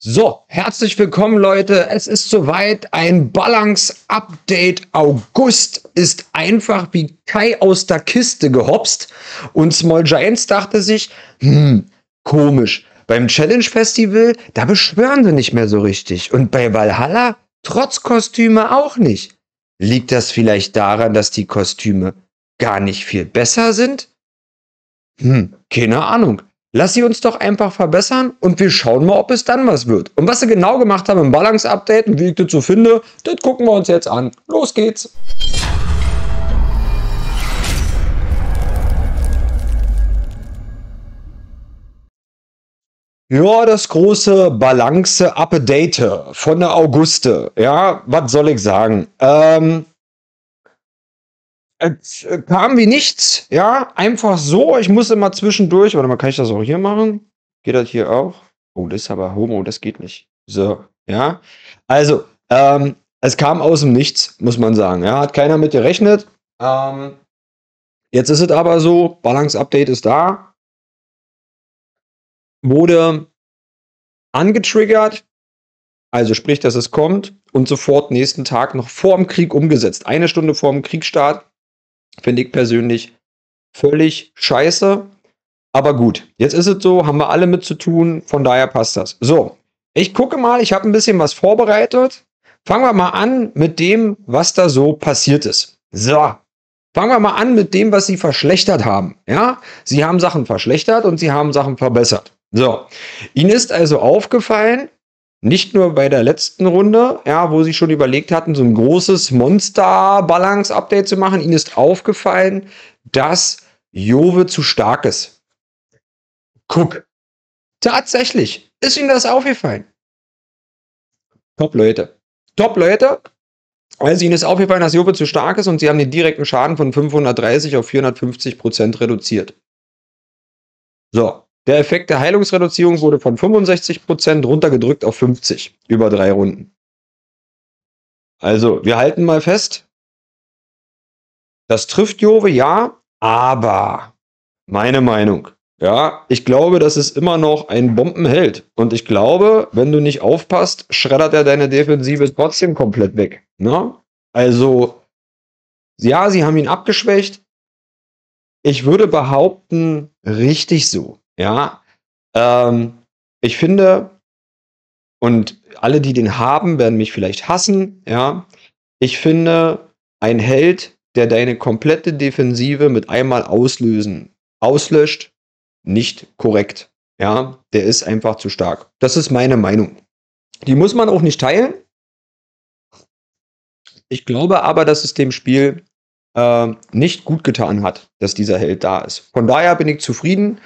So, herzlich willkommen Leute. Es ist soweit. Ein Balance-Update. August ist einfach wie Kai aus der Kiste gehopst. Und Small Giants dachte sich, hm, komisch. Beim Challenge Festival, da beschwören sie nicht mehr so richtig. Und bei Valhalla, trotz Kostüme auch nicht. Liegt das vielleicht daran, dass die Kostüme gar nicht viel besser sind? Hm, keine Ahnung. Lass sie uns doch einfach verbessern und wir schauen mal, ob es dann was wird. Und was sie genau gemacht haben im Balance-Update und wie ich das so finde, das gucken wir uns jetzt an. Los geht's! Ja, das große Balance-Update von der Auguste. Ja, was soll ich sagen? Ähm, es kam wie nichts, ja, einfach so. Ich musste mal zwischendurch, warte mal, kann ich das auch hier machen? Geht das hier auch? Oh, das ist aber Homo, das geht nicht. So, ja. Also, ähm, es kam aus dem Nichts, muss man sagen. Ja, hat keiner mit gerechnet. Ähm, jetzt ist es aber so, Balance-Update ist da. Wurde angetriggert, also sprich, dass es kommt und sofort nächsten Tag noch vor dem Krieg umgesetzt. Eine Stunde vor dem Kriegsstart Finde ich persönlich völlig scheiße. Aber gut, jetzt ist es so, haben wir alle mit zu tun, von daher passt das. So, ich gucke mal, ich habe ein bisschen was vorbereitet. Fangen wir mal an mit dem, was da so passiert ist. So, fangen wir mal an mit dem, was sie verschlechtert haben. Ja, sie haben Sachen verschlechtert und sie haben Sachen verbessert. So, ihnen ist also aufgefallen, nicht nur bei der letzten Runde, ja, wo sie schon überlegt hatten, so ein großes Monster-Balance-Update zu machen. Ihnen ist aufgefallen, dass Jove zu stark ist. Guck. Tatsächlich ist Ihnen das aufgefallen. Top Leute. Top Leute. Also Ihnen ist aufgefallen, dass Jove zu stark ist und Sie haben den direkten Schaden von 530 auf 450 Prozent reduziert. So, der Effekt der Heilungsreduzierung wurde von 65% runtergedrückt auf 50 über drei Runden. Also, wir halten mal fest. Das trifft Jove, ja, aber meine Meinung. Ja, ich glaube, das ist immer noch ein Bombenheld. Und ich glaube, wenn du nicht aufpasst, schreddert er deine Defensive trotzdem komplett weg. Ne? Also, ja, sie haben ihn abgeschwächt. Ich würde behaupten, richtig so. Ja, ähm, ich finde, und alle, die den haben, werden mich vielleicht hassen. Ja, ich finde, ein Held, der deine komplette Defensive mit einmal auslösen, auslöscht, nicht korrekt. Ja, der ist einfach zu stark. Das ist meine Meinung. Die muss man auch nicht teilen. Ich glaube aber, dass es dem Spiel äh, nicht gut getan hat, dass dieser Held da ist. Von daher bin ich zufrieden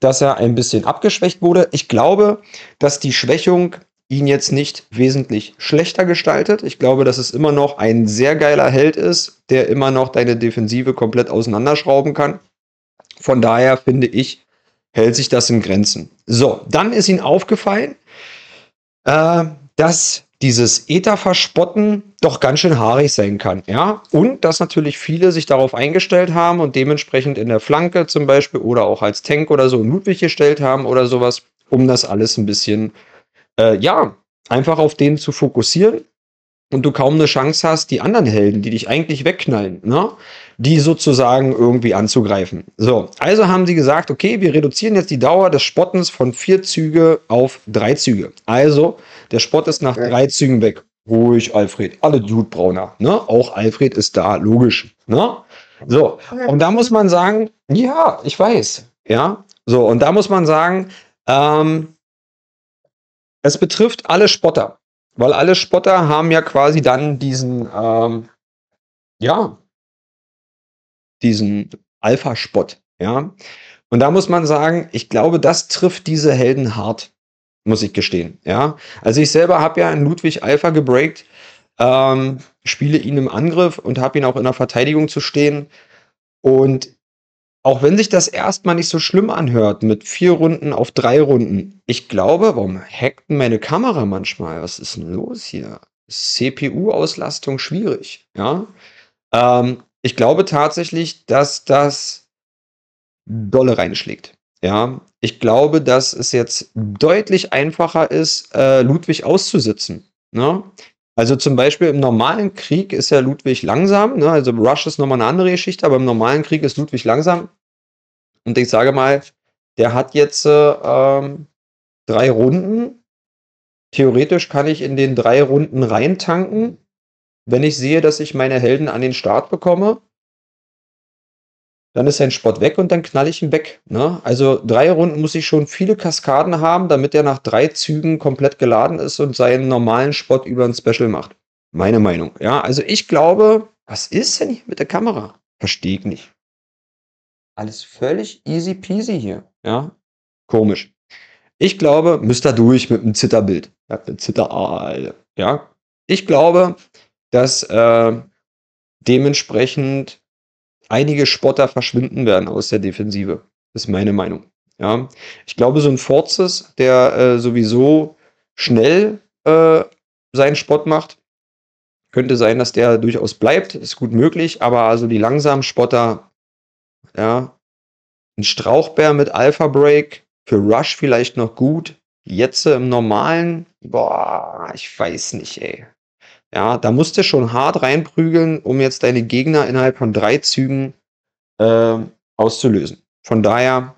dass er ein bisschen abgeschwächt wurde. Ich glaube, dass die Schwächung ihn jetzt nicht wesentlich schlechter gestaltet. Ich glaube, dass es immer noch ein sehr geiler Held ist, der immer noch deine Defensive komplett auseinanderschrauben kann. Von daher finde ich, hält sich das in Grenzen. So, dann ist ihm aufgefallen, äh, dass dieses Ether-Verspotten doch ganz schön haarig sein kann. Ja? Und dass natürlich viele sich darauf eingestellt haben und dementsprechend in der Flanke zum Beispiel oder auch als Tank oder so Ludwig gestellt haben oder sowas, um das alles ein bisschen, äh, ja, einfach auf den zu fokussieren und du kaum eine Chance hast, die anderen Helden, die dich eigentlich wegknallen, ne, die sozusagen irgendwie anzugreifen. So, also haben sie gesagt, okay, wir reduzieren jetzt die Dauer des Spottens von vier Züge auf drei Züge. Also der Spott ist nach drei Zügen weg. Ruhig, Alfred. Alle Blutbrauner. Ne? Auch Alfred ist da, logisch. Ne? So, und da muss man sagen, ja, ich weiß. Ja, so, und da muss man sagen, ähm, es betrifft alle Spotter. Weil alle Spotter haben ja quasi dann diesen, ähm, ja, diesen alpha spott ja. Und da muss man sagen, ich glaube, das trifft diese Helden hart muss ich gestehen. Ja, also ich selber habe ja in Ludwig Alpha gebreakt, ähm, spiele ihn im Angriff und habe ihn auch in der Verteidigung zu stehen. Und auch wenn sich das erstmal nicht so schlimm anhört, mit vier Runden auf drei Runden, ich glaube, warum hackt meine Kamera manchmal? Was ist denn los hier? CPU-Auslastung schwierig, ja. Ähm, ich glaube tatsächlich, dass das dolle reinschlägt. Ja, ich glaube, dass es jetzt deutlich einfacher ist, äh, Ludwig auszusitzen. Ne? Also zum Beispiel im normalen Krieg ist ja Ludwig langsam. Ne? Also Rush ist nochmal eine andere Geschichte, aber im normalen Krieg ist Ludwig langsam. Und ich sage mal, der hat jetzt äh, ähm, drei Runden. Theoretisch kann ich in den drei Runden reintanken. Wenn ich sehe, dass ich meine Helden an den Start bekomme, dann ist sein Spot weg und dann knall ich ihn weg. Ne? Also drei Runden muss ich schon viele Kaskaden haben, damit er nach drei Zügen komplett geladen ist und seinen normalen Spot über ein Special macht. Meine Meinung. Ja, also ich glaube, was ist denn hier mit der Kamera? Verstehe ich nicht. Alles völlig easy peasy hier. Ja, komisch. Ich glaube, müsst ihr durch mit einem Zitterbild. Ja, Zitter, ja. Ich glaube, dass äh, dementsprechend einige Spotter verschwinden werden aus der Defensive. Ist meine Meinung. Ja, ich glaube, so ein Forzes, der äh, sowieso schnell äh, seinen Spot macht, könnte sein, dass der durchaus bleibt. Ist gut möglich, aber also die langsamen Spotter, ja, ein Strauchbär mit Alpha Break, für Rush vielleicht noch gut. Jetzt im normalen, boah, ich weiß nicht, ey. Ja, da musst du schon hart reinprügeln, um jetzt deine Gegner innerhalb von drei Zügen äh, auszulösen. Von daher,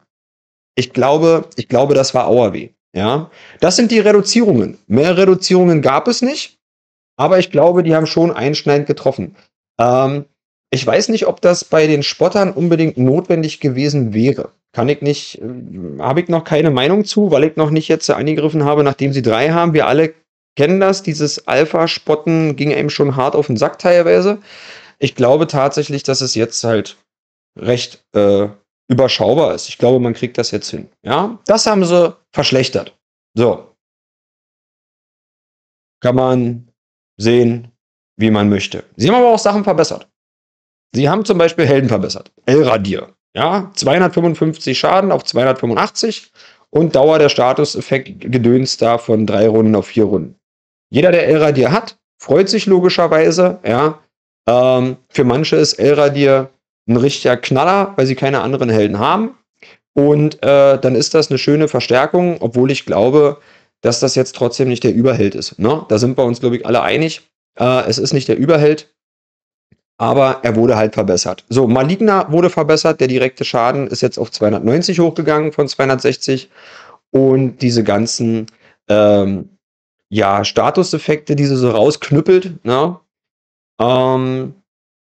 ich glaube, ich glaube, das war Auerweh. Ja, das sind die Reduzierungen. Mehr Reduzierungen gab es nicht, aber ich glaube, die haben schon einschneidend getroffen. Ähm, ich weiß nicht, ob das bei den Spottern unbedingt notwendig gewesen wäre. Kann ich nicht, äh, habe ich noch keine Meinung zu, weil ich noch nicht jetzt angegriffen habe, nachdem sie drei haben. Wir alle kennen das, dieses Alpha-Spotten ging eben schon hart auf den Sack teilweise. Ich glaube tatsächlich, dass es jetzt halt recht äh, überschaubar ist. Ich glaube, man kriegt das jetzt hin. Ja, das haben sie verschlechtert. So. Kann man sehen, wie man möchte. Sie haben aber auch Sachen verbessert. Sie haben zum Beispiel Helden verbessert. Elradir. Ja, 255 Schaden auf 285 und Dauer der Statuseffekt gedönst da von drei Runden auf vier Runden. Jeder, der Elradir hat, freut sich logischerweise. Ja. Ähm, für manche ist Elradir ein richtiger Knaller, weil sie keine anderen Helden haben. Und äh, dann ist das eine schöne Verstärkung, obwohl ich glaube, dass das jetzt trotzdem nicht der Überheld ist. Ne? Da sind wir uns, glaube ich, alle einig. Äh, es ist nicht der Überheld, aber er wurde halt verbessert. So, Maligna wurde verbessert, der direkte Schaden ist jetzt auf 290 hochgegangen von 260 und diese ganzen ähm, ja, Statuseffekte, die sie so rausknüppelt, ne, ähm,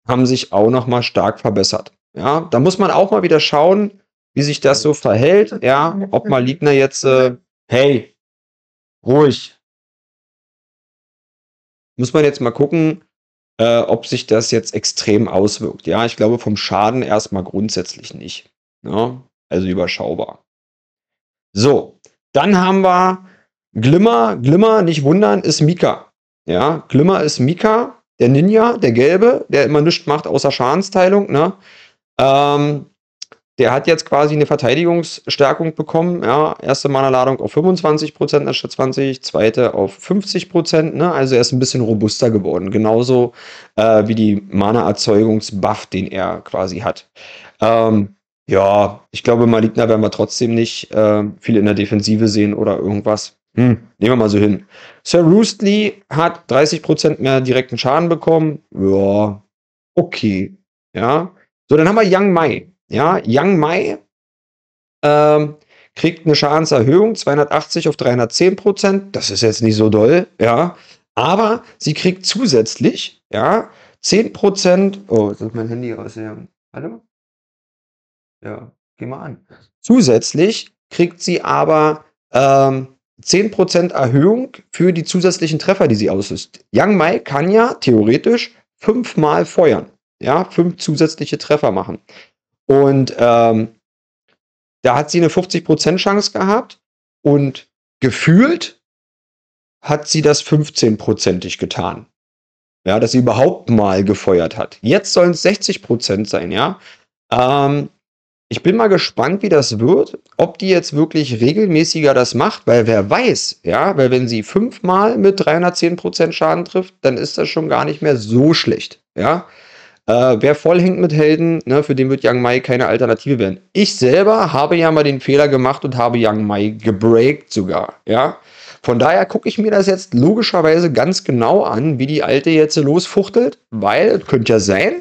haben sich auch noch mal stark verbessert. Ja, da muss man auch mal wieder schauen, wie sich das so verhält. Ja, ob mal Liebner jetzt, äh, hey, ruhig. Muss man jetzt mal gucken, äh, ob sich das jetzt extrem auswirkt. Ja, ich glaube vom Schaden erstmal grundsätzlich nicht. Ja, ne? also überschaubar. So, dann haben wir Glimmer, Glimmer, nicht wundern, ist Mika. Ja, Glimmer ist Mika, der Ninja, der Gelbe, der immer nichts macht außer Schadensteilung. Ne? Ähm, der hat jetzt quasi eine Verteidigungsstärkung bekommen. Ja, erste Mana-Ladung auf 25% anstatt 20, zweite auf 50%. Ne? Also er ist ein bisschen robuster geworden. Genauso äh, wie die mana erzeugungs buff den er quasi hat. Ähm, ja, ich glaube, Maligna werden wir trotzdem nicht äh, viel in der Defensive sehen oder irgendwas. Hm, nehmen wir mal so hin. Sir Roostly hat 30% mehr direkten Schaden bekommen. Ja, okay. Ja. So, dann haben wir Young Mai. Ja, Young Mai ähm, kriegt eine Schadenserhöhung, 280 auf 310%. Das ist jetzt nicht so doll, ja. Aber sie kriegt zusätzlich, ja, 10%. Oh, jetzt ist mein Handy ausgegangen. Hallo? Ja, geh mal an. Zusätzlich kriegt sie aber ähm, 10% Erhöhung für die zusätzlichen Treffer, die sie auslöst. Yang Mai kann ja theoretisch fünfmal feuern. Ja, fünf zusätzliche Treffer machen. Und ähm, da hat sie eine 50% Chance gehabt und gefühlt hat sie das 15%ig getan. Ja, dass sie überhaupt mal gefeuert hat. Jetzt sollen es 60% sein, ja. Ähm, ich bin mal gespannt, wie das wird, ob die jetzt wirklich regelmäßiger das macht, weil wer weiß, ja, weil wenn sie fünfmal mit 310% Schaden trifft, dann ist das schon gar nicht mehr so schlecht, ja. Äh, wer voll hängt mit Helden, ne, für den wird Yang Mai keine Alternative werden. Ich selber habe ja mal den Fehler gemacht und habe Yang Mai gebreakt sogar, ja. Von daher gucke ich mir das jetzt logischerweise ganz genau an, wie die Alte jetzt losfuchtelt, weil es könnte ja sein,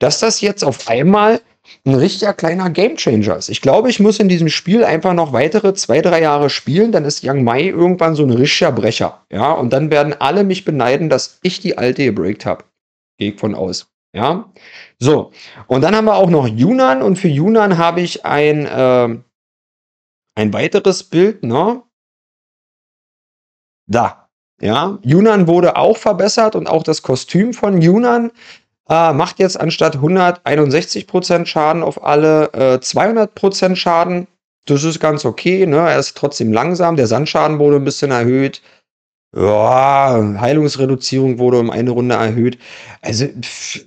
dass das jetzt auf einmal ein richtiger kleiner Gamechanger ist. Ich glaube, ich muss in diesem Spiel einfach noch weitere zwei, drei Jahre spielen, dann ist Young Mai irgendwann so ein richtiger Brecher. Ja, und dann werden alle mich beneiden, dass ich die alte gebreakt habe. Gehe ich von aus. Ja, so. Und dann haben wir auch noch Yunan und für Yunan habe ich ein, äh, ein weiteres Bild, ne? Da. Ja, Yunan wurde auch verbessert und auch das Kostüm von Yunan äh, macht jetzt anstatt 161% Schaden auf alle äh, 200% Schaden. Das ist ganz okay. Ne? Er ist trotzdem langsam. Der Sandschaden wurde ein bisschen erhöht. Ja, Heilungsreduzierung wurde um eine Runde erhöht. Also, pff,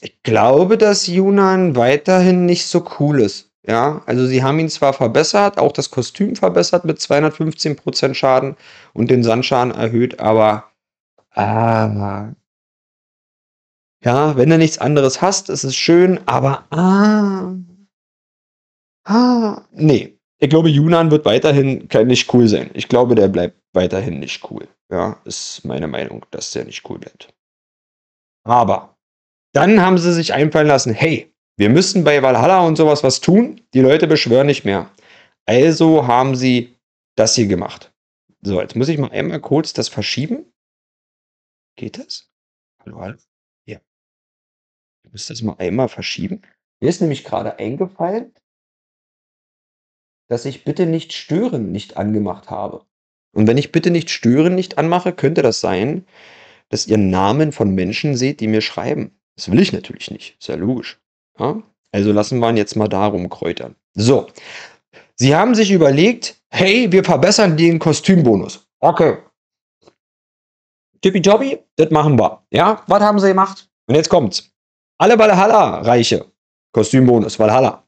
ich glaube, dass Yunan weiterhin nicht so cool ist. Ja, also sie haben ihn zwar verbessert, auch das Kostüm verbessert mit 215% Schaden und den Sandschaden erhöht, aber ah, ja, wenn du nichts anderes hast, ist es schön, aber ah, ah, nee. Ich glaube, Yunan wird weiterhin nicht cool sein. Ich glaube, der bleibt weiterhin nicht cool. Ja, ist meine Meinung, dass der nicht cool bleibt. Aber dann haben sie sich einfallen lassen, hey, wir müssen bei Valhalla und sowas was tun. Die Leute beschwören nicht mehr. Also haben sie das hier gemacht. So, jetzt muss ich mal einmal kurz das verschieben. Geht das? Hallo, hallo. Ich müsste das mal einmal verschieben. Mir ist nämlich gerade eingefallen, dass ich bitte nicht stören nicht angemacht habe. Und wenn ich bitte nicht stören nicht anmache, könnte das sein, dass ihr Namen von Menschen seht, die mir schreiben. Das will ich natürlich nicht. Ist ja logisch. Ja? Also lassen wir ihn jetzt mal darum kräutern. So. Sie haben sich überlegt, hey, wir verbessern den Kostümbonus. Okay. Tippitoppi, das machen wir. Ja, was haben sie gemacht? Und jetzt kommt's. Alle Valhalla-Reiche. Kostümbonus, Valhalla.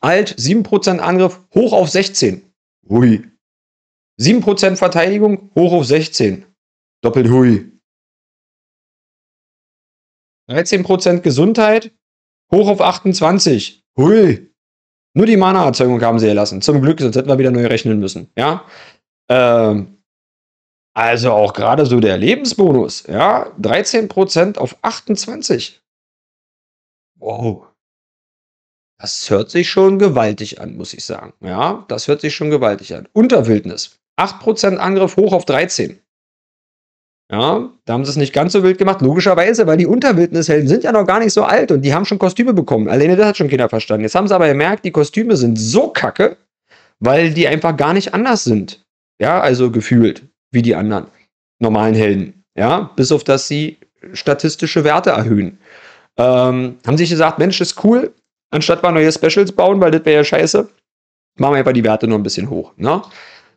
Alt, 7% Angriff, hoch auf 16. Hui. 7% Verteidigung, hoch auf 16. Doppelt hui. 13% Gesundheit, hoch auf 28. Hui. Nur die Mana-Erzeugung haben sie erlassen. Zum Glück, sonst hätten wir wieder neu rechnen müssen. Ja. Ähm, also auch gerade so der Lebensbonus, ja, 13% auf 28. Wow. Das hört sich schon gewaltig an, muss ich sagen. Ja, das hört sich schon gewaltig an. Unterwildnis. 8% Angriff hoch auf 13. Ja, da haben sie es nicht ganz so wild gemacht, logischerweise, weil die Unterwildnishelden sind ja noch gar nicht so alt und die haben schon Kostüme bekommen. Alleine das hat schon keiner verstanden. Jetzt haben sie aber gemerkt, die Kostüme sind so kacke, weil die einfach gar nicht anders sind. Ja, also gefühlt wie die anderen normalen Helden. Ja, bis auf dass sie statistische Werte erhöhen. Ähm, haben sich gesagt, Mensch, das ist cool, anstatt mal neue Specials bauen, weil das wäre ja scheiße, machen wir einfach die Werte nur ein bisschen hoch. Ne?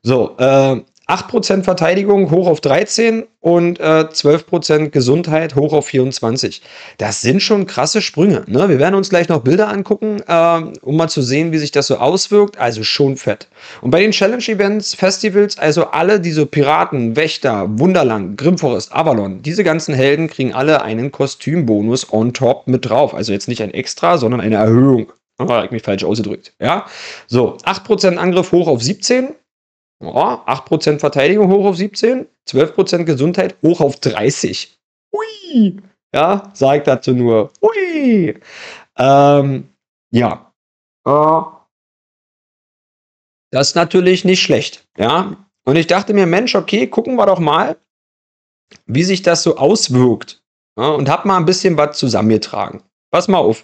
So, äh, 8% Verteidigung hoch auf 13 und äh, 12% Gesundheit hoch auf 24. Das sind schon krasse Sprünge. Ne? Wir werden uns gleich noch Bilder angucken, äh, um mal zu sehen, wie sich das so auswirkt. Also schon fett. Und bei den Challenge-Events, Festivals, also alle diese Piraten, Wächter, Wunderland, Grimforest, Avalon, diese ganzen Helden kriegen alle einen Kostümbonus on top mit drauf. Also jetzt nicht ein Extra, sondern eine Erhöhung. Oh, ich mich falsch ausgedrückt. Ja, so 8% Angriff hoch auf 17, ja, 8% Verteidigung hoch auf 17, 12% Gesundheit hoch auf 30. Ui! Ja, sag ich dazu nur. Ui! Ähm, ja. Äh, das ist natürlich nicht schlecht. Ja. Und ich dachte mir, Mensch, okay, gucken wir doch mal, wie sich das so auswirkt. Ja, und hab mal ein bisschen was zusammengetragen. Pass mal auf.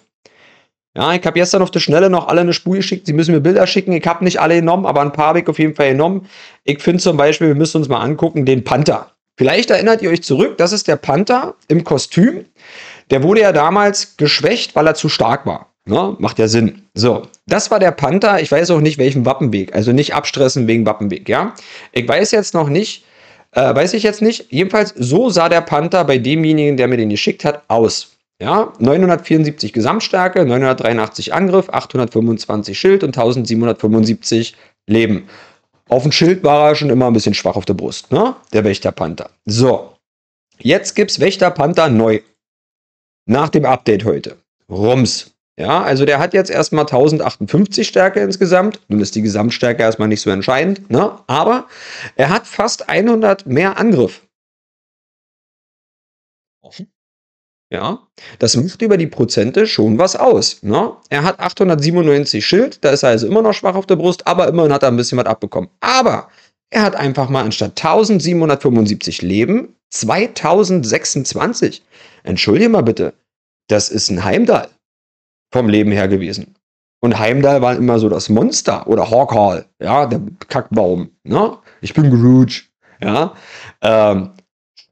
Ja, ich habe gestern auf der Schnelle noch alle eine Spur geschickt. Sie müssen mir Bilder schicken. Ich habe nicht alle genommen, aber ein paar habe ich auf jeden Fall genommen. Ich finde zum Beispiel, wir müssen uns mal angucken, den Panther. Vielleicht erinnert ihr euch zurück, das ist der Panther im Kostüm. Der wurde ja damals geschwächt, weil er zu stark war. Ne? Macht ja Sinn. So, das war der Panther. Ich weiß auch nicht, welchen Wappenweg. Also nicht abstressen wegen Wappenweg, ja. Ich weiß jetzt noch nicht, äh, weiß ich jetzt nicht. Jedenfalls, so sah der Panther bei demjenigen, der mir den geschickt hat, aus. Ja, 974 Gesamtstärke, 983 Angriff, 825 Schild und 1775 Leben. Auf dem Schild war er schon immer ein bisschen schwach auf der Brust, ne? Der Wächterpanther. So, jetzt gibt's Wächterpanther neu. Nach dem Update heute. Rums. Ja, also der hat jetzt erstmal 1058 Stärke insgesamt. Nun ist die Gesamtstärke erstmal nicht so entscheidend, ne? Aber er hat fast 100 mehr Angriff. Ja, das macht über die Prozente schon was aus. Ne? Er hat 897 Schild, da ist er also immer noch schwach auf der Brust, aber immerhin hat er ein bisschen was abbekommen. Aber er hat einfach mal anstatt 1775 Leben 2026. Entschuldige mal bitte, das ist ein Heimdall vom Leben her gewesen. Und Heimdall war immer so das Monster oder Hawkhall, ja, der Kackbaum. Ne? Ich bin Grooge, ja. Ähm,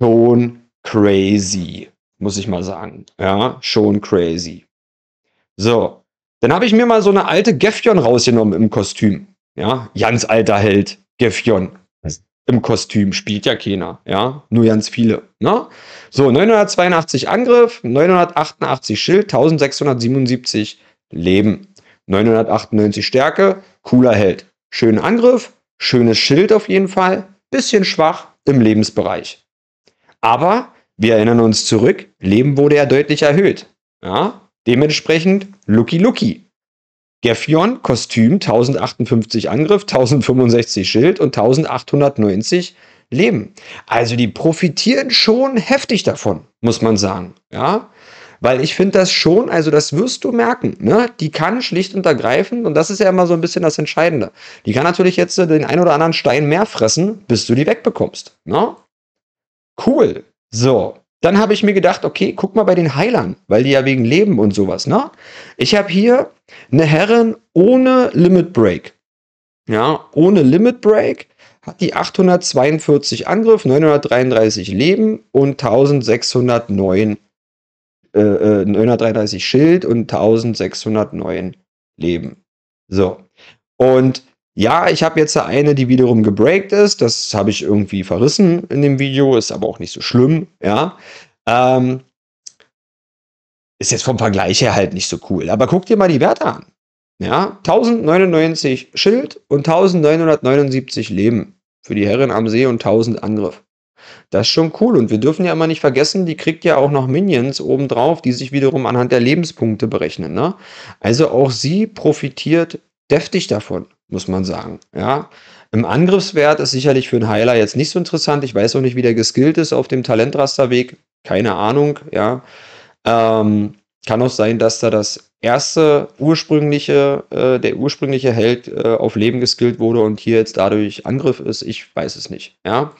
schon crazy muss ich mal sagen. Ja, schon crazy. So, dann habe ich mir mal so eine alte Geffion rausgenommen im Kostüm. Ja, ganz alter Held, Geffion. Im Kostüm spielt ja keiner, ja, nur ganz viele. Ne? So, 982 Angriff, 988 Schild, 1677 Leben, 998 Stärke, cooler Held. Schönen Angriff, schönes Schild auf jeden Fall, bisschen schwach im Lebensbereich. Aber wir erinnern uns zurück, Leben wurde ja deutlich erhöht. Ja, dementsprechend Lucky Lucky. Gefion Kostüm, 1058 Angriff, 1065 Schild und 1890 Leben. Also die profitieren schon heftig davon, muss man sagen. Ja, weil ich finde das schon, also das wirst du merken, ne? die kann schlicht und ergreifend, und das ist ja immer so ein bisschen das Entscheidende, die kann natürlich jetzt den ein oder anderen Stein mehr fressen, bis du die wegbekommst. Ne? Cool, so, dann habe ich mir gedacht, okay, guck mal bei den Heilern, weil die ja wegen Leben und sowas, ne? Ich habe hier eine Herren ohne Limit Break. Ja, ohne Limit Break hat die 842 Angriff, 933 Leben und 1609 äh, 933 äh, Schild und 1609 Leben. So. Und ja, ich habe jetzt eine, die wiederum gebreakt ist. Das habe ich irgendwie verrissen in dem Video, ist aber auch nicht so schlimm, ja. Ähm, ist jetzt vom Vergleich her halt nicht so cool. Aber guck dir mal die Werte an. Ja, 1099 Schild und 1979 Leben für die Herren am See und 1000 Angriff. Das ist schon cool und wir dürfen ja immer nicht vergessen, die kriegt ja auch noch Minions obendrauf, die sich wiederum anhand der Lebenspunkte berechnen. Ne? Also auch sie profitiert deftig davon muss man sagen. Ja. Im Angriffswert ist sicherlich für einen Heiler jetzt nicht so interessant. Ich weiß auch nicht, wie der geskillt ist auf dem Talentrasterweg. Keine Ahnung, ja. Ähm, kann auch sein, dass da das erste ursprüngliche, äh, der ursprüngliche Held äh, auf Leben geskillt wurde und hier jetzt dadurch Angriff ist. Ich weiß es nicht, ja.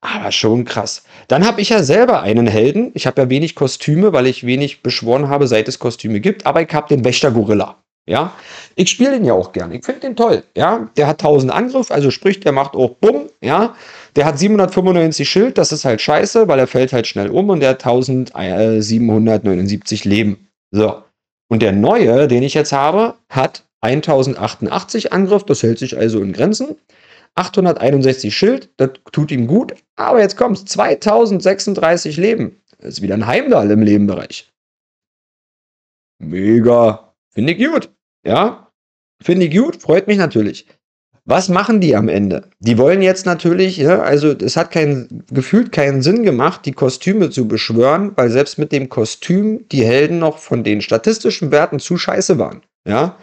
Aber schon krass. Dann habe ich ja selber einen Helden. Ich habe ja wenig Kostüme, weil ich wenig beschworen habe, seit es Kostüme gibt. Aber ich habe den Wächter-Gorilla. Ja, ich spiele den ja auch gern. Ich finde den toll. Ja, der hat 1000 Angriff, also sprich, der macht auch Bumm. Ja, der hat 795 Schild, das ist halt scheiße, weil er fällt halt schnell um und der hat 1779 äh, Leben. So. Und der neue, den ich jetzt habe, hat 1088 Angriff, das hält sich also in Grenzen. 861 Schild, das tut ihm gut, aber jetzt kommt's, 2036 Leben. Das ist wieder ein Heimdall im Lebenbereich. Mega. Finde ich gut. Ja, finde ich gut, freut mich natürlich. Was machen die am Ende? Die wollen jetzt natürlich, ja, also es hat kein, gefühlt keinen Sinn gemacht, die Kostüme zu beschwören, weil selbst mit dem Kostüm die Helden noch von den statistischen Werten zu scheiße waren. Ja,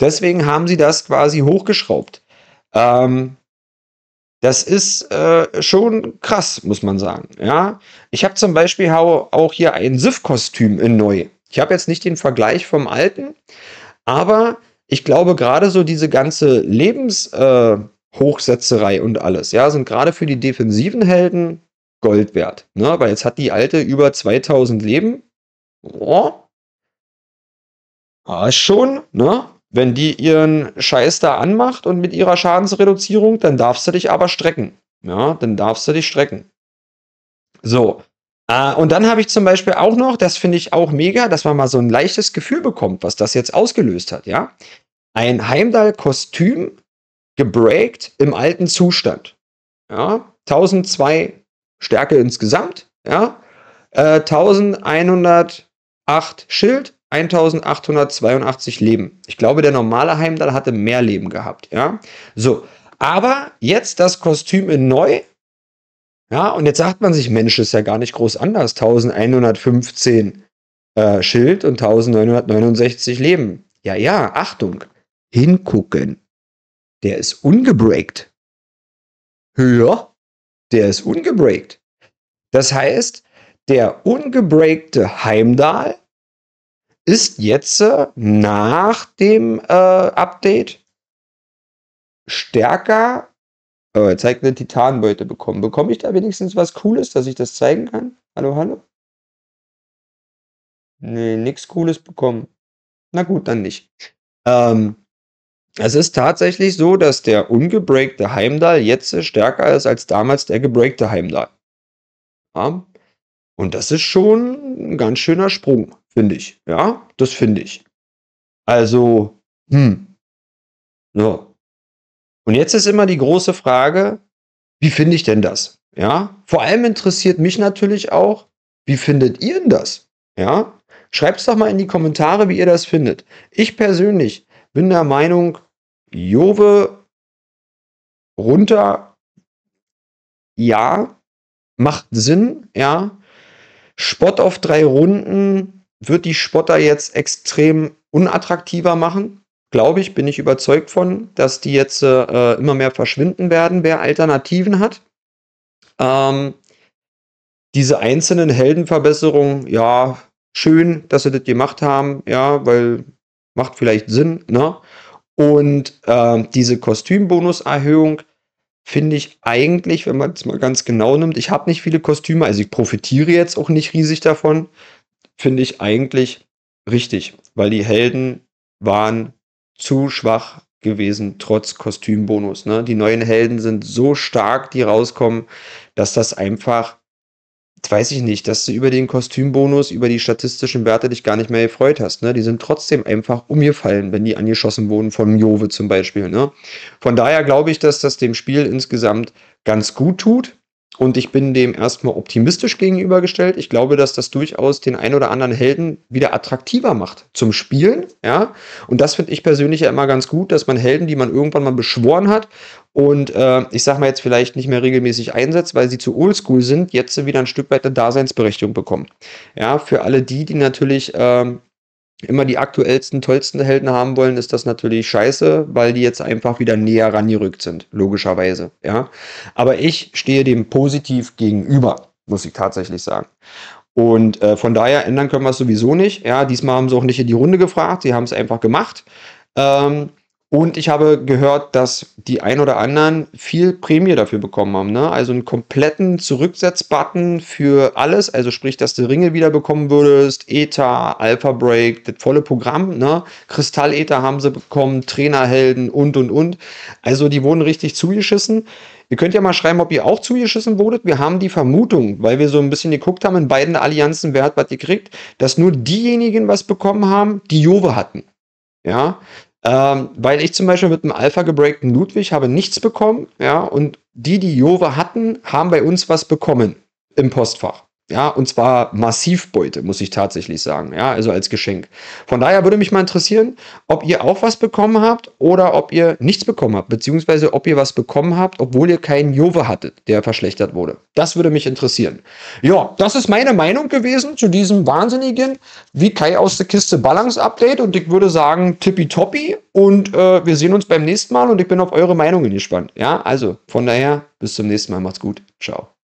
deswegen haben sie das quasi hochgeschraubt. Ähm, das ist äh, schon krass, muss man sagen. Ja, ich habe zum Beispiel auch hier ein Sif-Kostüm in neu. Ich habe jetzt nicht den Vergleich vom alten, aber ich glaube, gerade so diese ganze Lebenshochsetzerei äh, und alles, ja, sind gerade für die defensiven Helden Gold wert. Ne? Weil jetzt hat die alte über 2000 Leben. Oh. Ah, schon, ne? Wenn die ihren Scheiß da anmacht und mit ihrer Schadensreduzierung, dann darfst du dich aber strecken. Ja, dann darfst du dich strecken. So, Ah, und dann habe ich zum Beispiel auch noch, das finde ich auch mega, dass man mal so ein leichtes Gefühl bekommt, was das jetzt ausgelöst hat, ja. Ein Heimdall-Kostüm gebreakt im alten Zustand. Ja, 1002 Stärke insgesamt, ja. Äh, 1108 Schild, 1882 Leben. Ich glaube, der normale Heimdall hatte mehr Leben gehabt, ja. So, aber jetzt das Kostüm in neu ja, und jetzt sagt man sich, Mensch, ist ja gar nicht groß anders. 1115 äh, Schild und 1969 Leben. Ja, ja, Achtung, hingucken. Der ist ungebreakt. Ja, der ist ungebreakt. Das heißt, der ungebreakte Heimdall ist jetzt äh, nach dem äh, Update stärker Oh, er zeigt eine Titanbeute bekommen. Bekomme ich da wenigstens was Cooles, dass ich das zeigen kann? Hallo, hallo? Nee, nichts Cooles bekommen. Na gut, dann nicht. Ähm, es ist tatsächlich so, dass der ungebreakte Heimdall jetzt stärker ist als damals der gebreakte Heimdall. Ja? Und das ist schon ein ganz schöner Sprung, finde ich. Ja, das finde ich. Also, hm. So. Und jetzt ist immer die große Frage, wie finde ich denn das? Ja, vor allem interessiert mich natürlich auch, wie findet ihr denn das? Ja, schreibt es doch mal in die Kommentare, wie ihr das findet. Ich persönlich bin der Meinung, Jove runter, ja, macht Sinn, ja. Spott auf drei Runden wird die Spotter jetzt extrem unattraktiver machen glaube ich, bin ich überzeugt von, dass die jetzt äh, äh, immer mehr verschwinden werden, wer Alternativen hat. Ähm, diese einzelnen Heldenverbesserungen, ja, schön, dass sie das gemacht haben, ja, weil macht vielleicht Sinn, ne? Und äh, diese Kostümbonuserhöhung finde ich eigentlich, wenn man es mal ganz genau nimmt, ich habe nicht viele Kostüme, also ich profitiere jetzt auch nicht riesig davon, finde ich eigentlich richtig, weil die Helden waren zu schwach gewesen, trotz Kostümbonus. Ne? Die neuen Helden sind so stark, die rauskommen, dass das einfach, weiß ich nicht, dass du über den Kostümbonus, über die statistischen Werte dich gar nicht mehr gefreut hast. Ne? Die sind trotzdem einfach umgefallen, wenn die angeschossen wurden von Jove zum Beispiel. Ne? Von daher glaube ich, dass das dem Spiel insgesamt ganz gut tut. Und ich bin dem erstmal optimistisch gegenübergestellt. Ich glaube, dass das durchaus den ein oder anderen Helden wieder attraktiver macht zum Spielen. Ja? Und das finde ich persönlich ja immer ganz gut, dass man Helden, die man irgendwann mal beschworen hat und äh, ich sag mal jetzt vielleicht nicht mehr regelmäßig einsetzt, weil sie zu oldschool sind, jetzt wieder ein Stück weit eine Daseinsberechtigung bekommen. Ja, für alle die, die natürlich äh, immer die aktuellsten, tollsten Helden haben wollen, ist das natürlich scheiße, weil die jetzt einfach wieder näher rangerückt sind, logischerweise. Ja? Aber ich stehe dem positiv gegenüber, muss ich tatsächlich sagen. Und äh, von daher ändern können wir es sowieso nicht. Ja, diesmal haben sie auch nicht in die Runde gefragt, sie haben es einfach gemacht. Ähm, und ich habe gehört, dass die ein oder anderen viel Prämie dafür bekommen haben. Ne? Also einen kompletten Zurücksetzbutton für alles. Also sprich, dass du Ringe wiederbekommen würdest, ETA, Alpha Break, das volle Programm. Ne? Kristall-ETA haben sie bekommen, Trainerhelden und, und, und. Also die wurden richtig zugeschissen. Ihr könnt ja mal schreiben, ob ihr auch zugeschissen wurdet. Wir haben die Vermutung, weil wir so ein bisschen geguckt haben in beiden Allianzen, wer hat was gekriegt, dass nur diejenigen was bekommen haben, die Jove hatten. Ja, ähm, weil ich zum Beispiel mit einem Alpha gebreakten Ludwig habe nichts bekommen, ja, und die, die Jove hatten, haben bei uns was bekommen im Postfach. Ja, und zwar massiv Beute, muss ich tatsächlich sagen. Ja, also als Geschenk. Von daher würde mich mal interessieren, ob ihr auch was bekommen habt oder ob ihr nichts bekommen habt, beziehungsweise ob ihr was bekommen habt, obwohl ihr keinen Jove hattet, der verschlechtert wurde. Das würde mich interessieren. Ja, das ist meine Meinung gewesen zu diesem wahnsinnigen wie Kai aus der Kiste Balance Update und ich würde sagen tippitoppi und äh, wir sehen uns beim nächsten Mal und ich bin auf eure Meinungen gespannt. Ja, also von daher bis zum nächsten Mal. Macht's gut. Ciao.